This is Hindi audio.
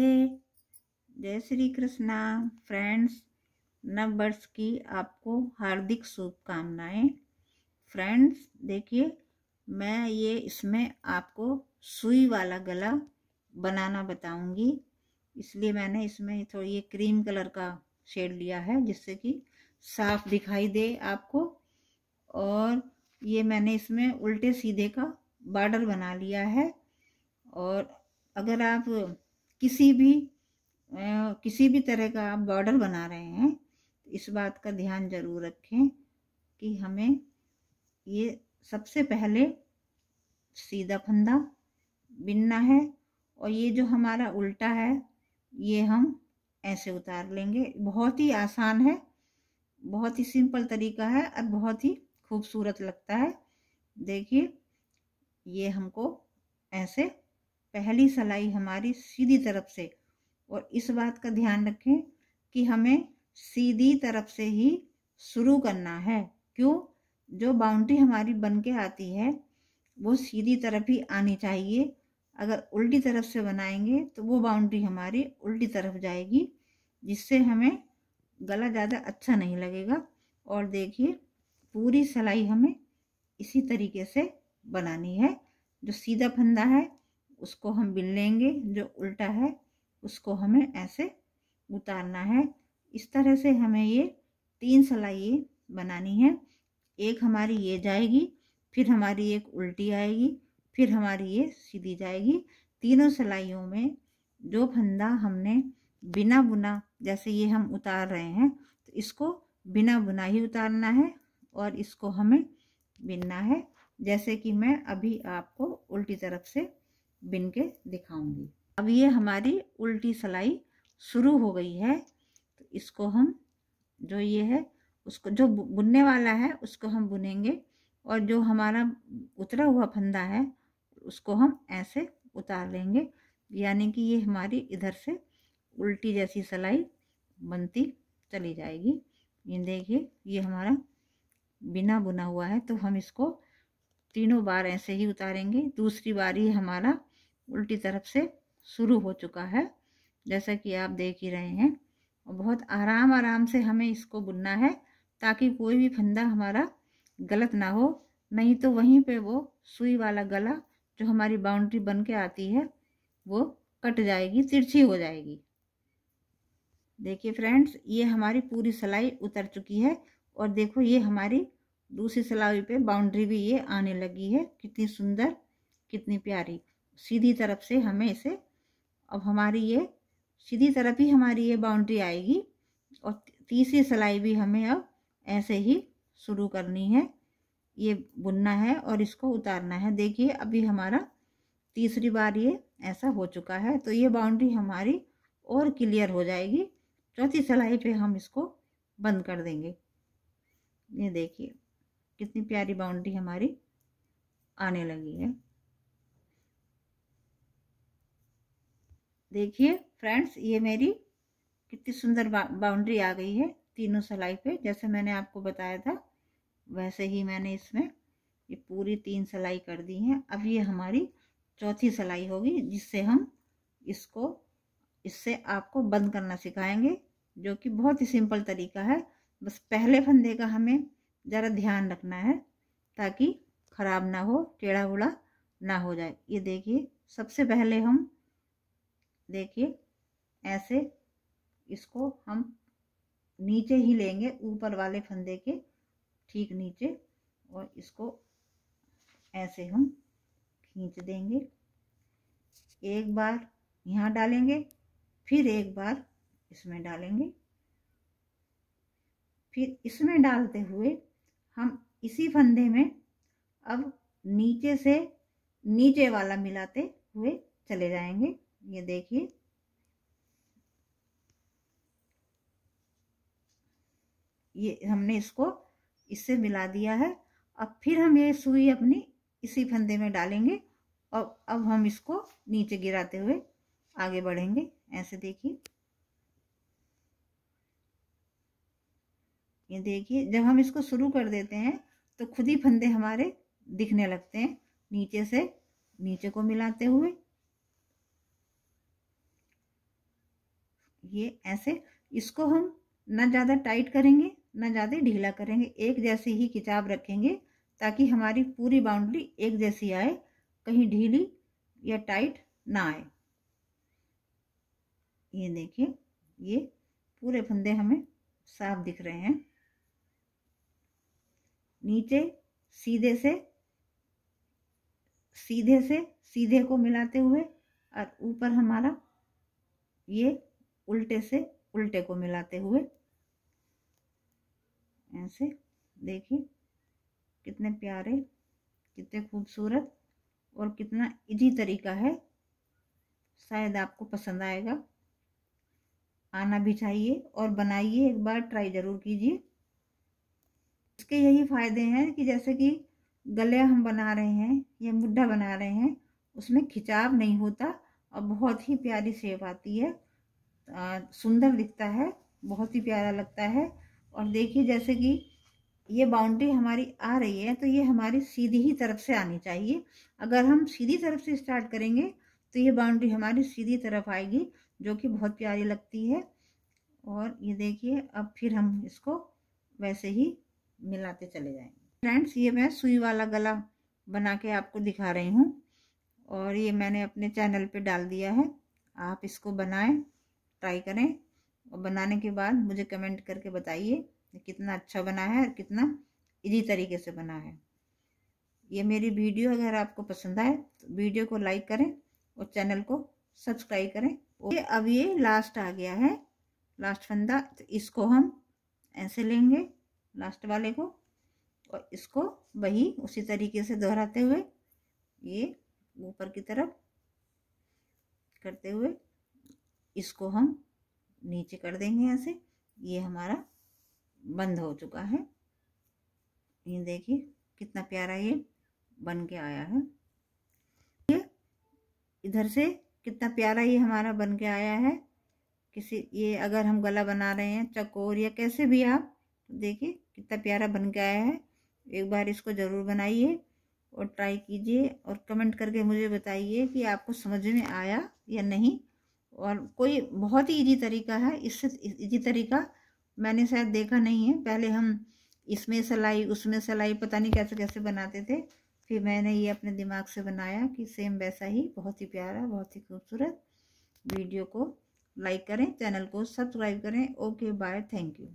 जय श्री कृष्णा फ्रेंड्स नव वर्ष की आपको हार्दिक शुभकामनाएं फ्रेंड्स देखिए मैं ये इसमें आपको सुई वाला गला बनाना बताऊंगी इसलिए मैंने इसमें थोड़ी ये क्रीम कलर का शेड लिया है जिससे कि साफ दिखाई दे आपको और ये मैंने इसमें उल्टे सीधे का बॉर्डर बना लिया है और अगर आप किसी भी किसी भी तरह का आप बॉर्डर बना रहे हैं इस बात का ध्यान जरूर रखें कि हमें ये सबसे पहले सीधा फंदा बिनना है और ये जो हमारा उल्टा है ये हम ऐसे उतार लेंगे बहुत ही आसान है बहुत ही सिंपल तरीका है और बहुत ही खूबसूरत लगता है देखिए ये हमको ऐसे पहली सलाई हमारी सीधी तरफ से और इस बात का ध्यान रखें कि हमें सीधी तरफ से ही शुरू करना है क्यों जो बाउंड्री हमारी बन के आती है वो सीधी तरफ ही आनी चाहिए अगर उल्टी तरफ से बनाएंगे तो वो बाउंड्री हमारी उल्टी तरफ जाएगी जिससे हमें गला ज़्यादा अच्छा नहीं लगेगा और देखिए पूरी सलाई हमें इसी तरीके से बनानी है जो सीधा फंदा है उसको हम बिन लेंगे जो उल्टा है उसको हमें ऐसे उतारना है इस तरह से हमें ये तीन सलाइए बनानी है एक हमारी ये जाएगी फिर हमारी एक उल्टी आएगी फिर हमारी ये सीधी जाएगी तीनों सिलाइयों में जो फंदा हमने बिना बुना जैसे ये हम उतार रहे हैं तो इसको बिना बुना ही उतारना है और इसको हमें बिनना है जैसे कि मैं अभी आपको उल्टी तरफ से बिन के दिखाऊंगी अब ये हमारी उल्टी सिलाई शुरू हो गई है तो इसको हम जो ये है उसको जो बुनने वाला है उसको हम बुनेंगे और जो हमारा उतरा हुआ फंदा है उसको हम ऐसे उतार लेंगे यानी कि ये हमारी इधर से उल्टी जैसी सिलाई बनती चली जाएगी ये देखिए ये हमारा बिना बुना हुआ है तो हम इसको तीनों बार ऐसे ही उतारेंगे दूसरी बार ये हमारा उल्टी तरफ से शुरू हो चुका है जैसा कि आप देख ही रहे हैं और बहुत आराम आराम से हमें इसको बुनना है ताकि कोई भी फंदा हमारा गलत ना हो नहीं तो वहीं पे वो सुई वाला गला जो हमारी बाउंड्री बन के आती है वो कट जाएगी तिरछी हो जाएगी देखिए फ्रेंड्स ये हमारी पूरी सिलाई उतर चुकी है और देखो ये हमारी दूसरी सिलाई पे बाउंड्री भी ये आने लगी है कितनी सुंदर कितनी प्यारी सीधी तरफ से हमें इसे अब हमारी ये सीधी तरफ ही हमारी ये बाउंड्री आएगी और तीसरी सिलाई भी हमें अब ऐसे ही शुरू करनी है ये बुनना है और इसको उतारना है देखिए अभी हमारा तीसरी बार ये ऐसा हो चुका है तो ये बाउंड्री हमारी और क्लियर हो जाएगी चौथी सिलाई पे हम इसको बंद कर देंगे ये देखिए कितनी प्यारी बाउंड्री हमारी आने लगी है देखिए फ्रेंड्स ये मेरी कितनी सुंदर बाउंड्री आ गई है तीनों सिलाई पे जैसे मैंने आपको बताया था वैसे ही मैंने इसमें ये पूरी तीन सिलाई कर दी है अब ये हमारी चौथी सिलाई होगी जिससे हम इसको इससे आपको बंद करना सिखाएंगे जो कि बहुत ही सिंपल तरीका है बस पहले फंदे का हमें ज़रा ध्यान रखना है ताकि ख़राब ना हो टेढ़ा उड़ा ना हो जाए ये देखिए सबसे पहले हम देखिए ऐसे इसको हम नीचे ही लेंगे ऊपर वाले फंदे के ठीक नीचे और इसको ऐसे हम खींच देंगे एक बार यहाँ डालेंगे फिर एक बार इसमें डालेंगे फिर इसमें डालते हुए हम इसी फंदे में अब नीचे से नीचे वाला मिलाते हुए चले जाएंगे ये देखिए ये हमने इसको इससे मिला दिया है अब फिर हम ये सुई अपनी इसी फंदे में डालेंगे और अब हम इसको नीचे गिराते हुए आगे बढ़ेंगे ऐसे देखिए ये देखिए जब हम इसको शुरू कर देते हैं तो खुद ही फंदे हमारे दिखने लगते हैं नीचे से नीचे को मिलाते हुए ये ऐसे इसको हम ना ज़्यादा टाइट करेंगे ना ज़्यादा ढीला करेंगे एक जैसी ही खिंचाव रखेंगे ताकि हमारी पूरी बाउंड्री एक जैसी आए कहीं ढीली या टाइट ना आए ये देखिए ये पूरे फंदे हमें साफ दिख रहे हैं नीचे सीधे से सीधे से सीधे को मिलाते हुए और ऊपर हमारा ये उल्टे से उल्टे को मिलाते हुए ऐसे देखिए कितने प्यारे कितने खूबसूरत और कितना इजी तरीका है शायद आपको पसंद आएगा आना भी चाहिए और बनाइए एक बार ट्राई ज़रूर कीजिए इसके यही फ़ायदे हैं कि जैसे कि गले हम बना रहे हैं या मुड्ढा बना रहे हैं उसमें खिंचाव नहीं होता और बहुत ही प्यारी सेब आती है सुंदर दिखता है बहुत ही प्यारा लगता है और देखिए जैसे कि ये बाउंड्री हमारी आ रही है तो ये हमारी सीधी ही तरफ से आनी चाहिए अगर हम सीधी तरफ से स्टार्ट करेंगे तो ये बाउंड्री हमारी सीधी तरफ आएगी जो कि बहुत प्यारी लगती है और ये देखिए अब फिर हम इसको वैसे ही मिलाते चले जाएंगे फ्रेंड्स ये मैं सुई वाला गला बना के आपको दिखा रही हूँ और ये मैंने अपने चैनल पे डाल दिया है आप इसको बनाएं ट्राई करें और बनाने के बाद मुझे कमेंट करके बताइए कितना अच्छा बना है और कितना इजी तरीके से बना है ये मेरी वीडियो अगर आपको पसंद आए तो वीडियो को लाइक करें और चैनल को सब्सक्राइब करें ओके अब ये लास्ट आ गया है लास्ट फंदा तो इसको हम ऐसे लेंगे लास्ट वाले को और इसको वही उसी तरीके से दोहराते हुए ये ऊपर की तरफ करते हुए इसको हम नीचे कर देंगे ऐसे ये हमारा बंद हो चुका है ये देखिए कितना प्यारा ये बन के आया है ये इधर से कितना प्यारा ये हमारा बन के आया है किसी ये अगर हम गला बना रहे हैं चकोर या कैसे भी आप तो देखिए कितना प्यारा बन के आया है एक बार इसको ज़रूर बनाइए और ट्राई कीजिए और कमेंट करके मुझे बताइए कि आपको समझ में आया या नहीं और कोई बहुत ही इजी तरीका है इससे इजी तरीका मैंने शायद देखा नहीं है पहले हम इसमें सलाई उसमें सलाई पता नहीं कैसे कैसे बनाते थे फिर मैंने ये अपने दिमाग से बनाया कि सेम वैसा ही बहुत ही प्यारा बहुत ही खूबसूरत वीडियो को लाइक करें चैनल को सब्सक्राइब करें ओके बाय थैंक यू